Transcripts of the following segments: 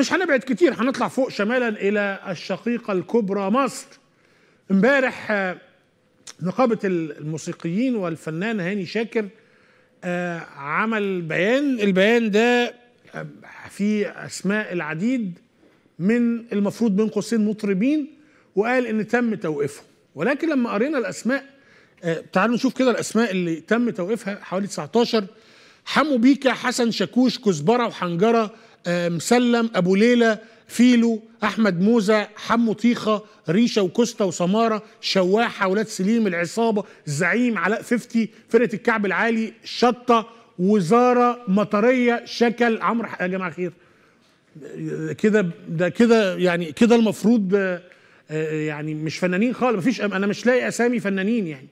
مش هنبعد كتير هنطلع فوق شمالا الى الشقيقه الكبرى مصر امبارح آه، نقابه الموسيقيين والفنان هاني شاكر آه، عمل بيان البيان ده آه، فيه اسماء العديد من المفروض بين قوسين مطربين وقال ان تم توقيفهم ولكن لما قرينا الاسماء تعالوا نشوف كده الاسماء اللي تم توقيفها حوالي 19 حمو بيكا حسن شاكوش كزبره وحنجره مسلم ابو ليلى فيلو احمد موزة حمو طيخه ريشه وكوستا وسماره شواحه ولاد سليم العصابه الزعيم علاء ففتي فرقه الكعب العالي شطه وزاره مطريه شكل عمرو يا جماعه خير كده ده كده يعني كده المفروض آه، آه، يعني مش فنانين خالص مفيش انا مش لاقي اسامي فنانين يعني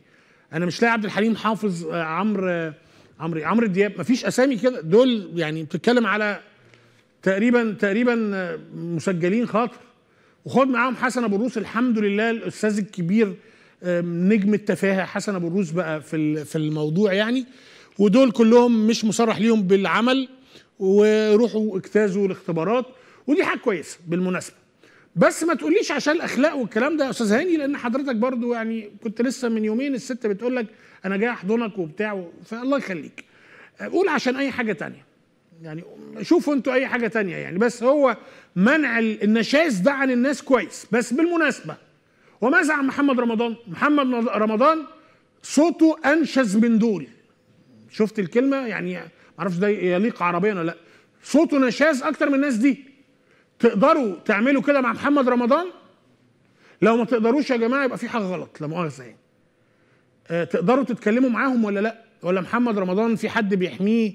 انا مش لاقي عبد الحليم حافظ آه، عمرو عمرو عمرو دياب مفيش اسامي كده دول يعني بتتكلم على تقريبا تقريبا آه، مسجلين خاطر وخد معاهم حسن ابو الروس الحمد لله الاستاذ الكبير آه، نجم التفاهه حسن ابو الروس بقى في في الموضوع يعني ودول كلهم مش مصرح ليهم بالعمل وروحوا اجتازوا الاختبارات ودي حاجه كويسه بالمناسبه بس ما تقوليش عشان الاخلاق والكلام ده يا استاذ هاني لان حضرتك برضو يعني كنت لسه من يومين الست بتقول لك انا جاي احضنك وبتاع فالله يخليك آه، قول عشان اي حاجه تانية يعني شوفوا انتوا اي حاجه تانية يعني بس هو منع النشاز ده عن الناس كويس بس بالمناسبه وماذا عن محمد رمضان محمد رمضان صوته انشز من دول شفت الكلمه يعني معرفش ده يليق عربيا ولا لا صوته نشاز اكتر من الناس دي تقدروا تعملوا كده مع محمد رمضان لو ما تقدروش يا جماعه يبقى في حاجه غلط لا مؤاخذه يعني آه، تقدروا تتكلموا معاهم ولا لا ولا محمد رمضان في حد بيحميه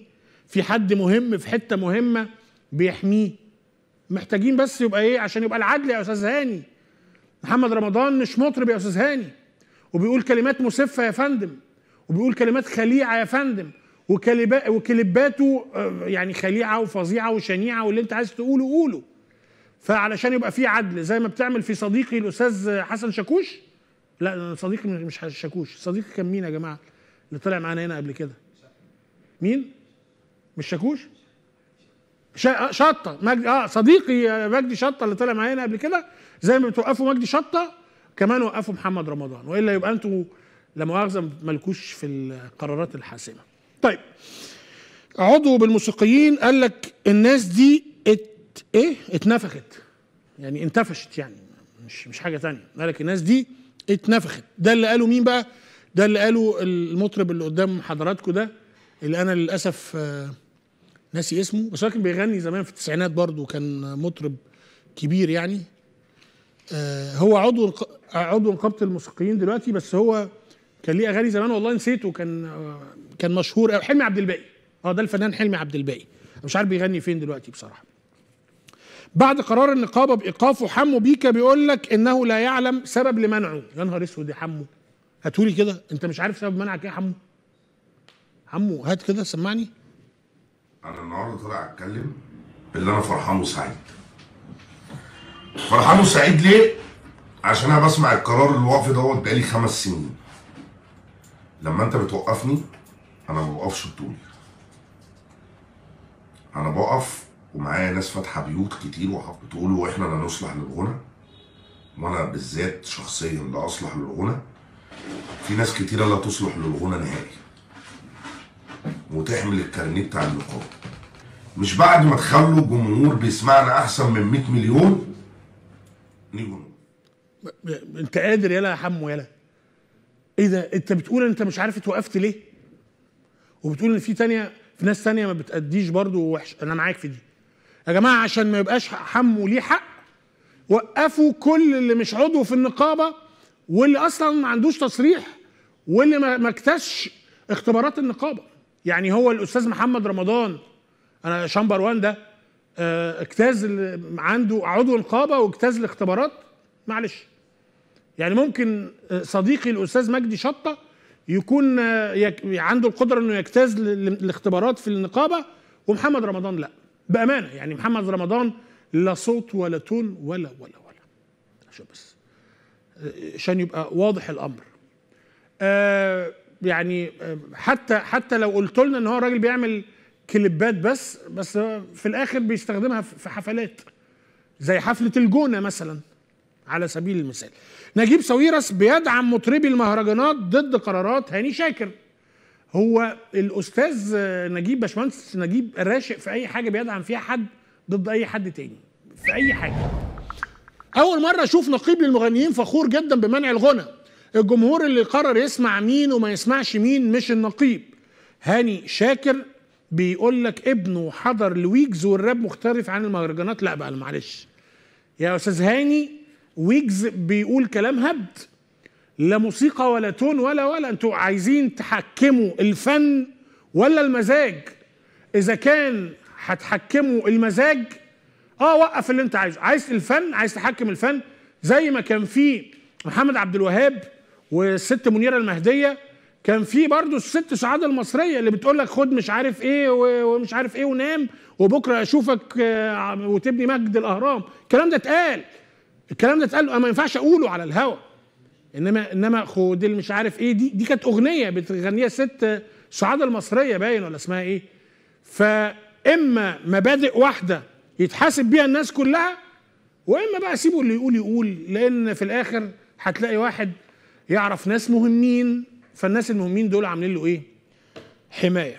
في حد مهم في حته مهمه بيحميه محتاجين بس يبقى ايه عشان يبقى العدل يا استاذ هاني محمد رمضان مش مطرب يا استاذ هاني وبيقول كلمات مسفه يا فندم وبيقول كلمات خليعه يا فندم وكليباته آه، يعني خليعه وفظيعه وشنيعه واللي انت عايز تقوله قوله فعلشان يبقى في عدل زي ما بتعمل في صديقي الاستاذ حسن شاكوش لا صديقي مش شاكوش صديقي كان مين يا جماعه اللي طلع معانا هنا قبل كده مين مش شاكوش آه، شطه مجدي اه صديقي آه، مجدي شطه اللي طلع معانا قبل كده زي ما بتوقفوا مجدي شطه كمان وقفوا محمد رمضان والا يبقى انتوا لا مؤاخذه مالكوش في القرارات الحاسمه. طيب عضو بالموسيقيين قال لك الناس دي ات ايه اتنفخت يعني انتفشت يعني مش مش حاجه ثانيه قال لك الناس دي اتنفخت ده اللي قاله مين بقى؟ ده اللي قاله المطرب اللي قدام حضراتكم ده اللي انا للاسف آه ناسي اسمه بس هو كان بيغني زمان في التسعينات برضه كان مطرب كبير يعني آه، هو عضو عضو نقابه الموسيقيين دلوقتي بس هو كان ليه اغاني زمان والله نسيته كان آه، كان مشهور قوي حلمي عبد الباقي اه ده الفنان حلمي عبد الباقي مش عارف بيغني فين دلوقتي بصراحه بعد قرار النقابه بايقافه حمو بيكا بيقول لك انه لا يعلم سبب لمنعه يا نهار اسود يا حمو هاتولي كده انت مش عارف سبب منعك ايه يا حمو حمو هات كده سمعني النهارده طالع اتكلم اللي انا فرحان وسعيد فرحان وسعيد ليه عشان انا بسمع القرار الوقف دوت بقالي خمس سنين لما انت بتوقفني انا ما بوقفش بطولي انا بقف ومعايا ناس فاتحه بيوت كتير وبتقولوا واحنا لا نصلح للغنى وانا بالذات شخصيا لا اصلح للغنى في ناس كتيره لا تصلح للغنى نهائي وتحمل الكارنيه بتاع النقابه مش بعد ما تخلوا جمهور بيسمعنا احسن من 100 مليون نيجوا انت قادر يلا يا حمو يلا ايه ده انت بتقول انت مش عارف اتوقفت ليه وبتقول ان في تانية في ناس تانية ما بتأديش برضه وحش انا معاك في دي يا جماعه عشان ما يبقاش حمو ليه حق وقفوا كل اللي مش عضو في النقابه واللي اصلا ما عندوش تصريح واللي ما اكتش اختبارات النقابه يعني هو الاستاذ محمد رمضان انا شامبر وان ده آه، اجتاز عنده عضو نقابه واجتاز الاختبارات معلش يعني ممكن آه، صديقي الاستاذ مجدي شطه يكون آه، عنده القدره انه يجتاز الاختبارات في النقابه ومحمد رمضان لا بامانه يعني محمد رمضان لا صوت ولا تون ولا ولا ولا عشان بس عشان يبقى واضح الامر آه يعني حتى حتى لو قلت لنا ان هو راجل بيعمل كليبات بس بس في الاخر بيستخدمها في حفلات زي حفله الجونه مثلا على سبيل المثال نجيب ساويرس بيدعم مطربي المهرجانات ضد قرارات هاني شاكر هو الاستاذ نجيب باشمهندس نجيب راشق في اي حاجه بيدعم فيها حد ضد اي حد تاني في اي حاجه اول مره اشوف نقيب للمغنيين فخور جدا بمنع الغنى الجمهور اللي قرر يسمع مين وما يسمعش مين مش النقيب هاني شاكر بيقول لك ابنه حضر الويجز والراب مختلف عن المهرجانات لا بقى معلش يا استاذ هاني ويجز بيقول كلام هبد لا موسيقى ولا تون ولا ولا انتوا عايزين تحكموا الفن ولا المزاج اذا كان هتحكموا المزاج اه وقف اللي انت عايزه عايز الفن عايز تحكم الفن زي ما كان في محمد عبد الوهاب والست منيره المهديه كان في برضه الست سعاد المصريه اللي بتقول لك خد مش عارف ايه ومش عارف ايه ونام وبكره اشوفك آه، وتبني مجد الاهرام الكلام ده اتقال الكلام ده اتقال ما ينفعش اقوله على الهوا انما انما خد مش عارف ايه دي دي كانت اغنيه بتغنيها الست سعاد المصريه باين ولا اسمها ايه فاما مبادئ واحده يتحاسب بيها الناس كلها واما بقى سيبه اللي يقول يقول لان في الاخر هتلاقي واحد يعرف ناس مهمين فالناس المهمين دول عاملين له ايه؟ حمايه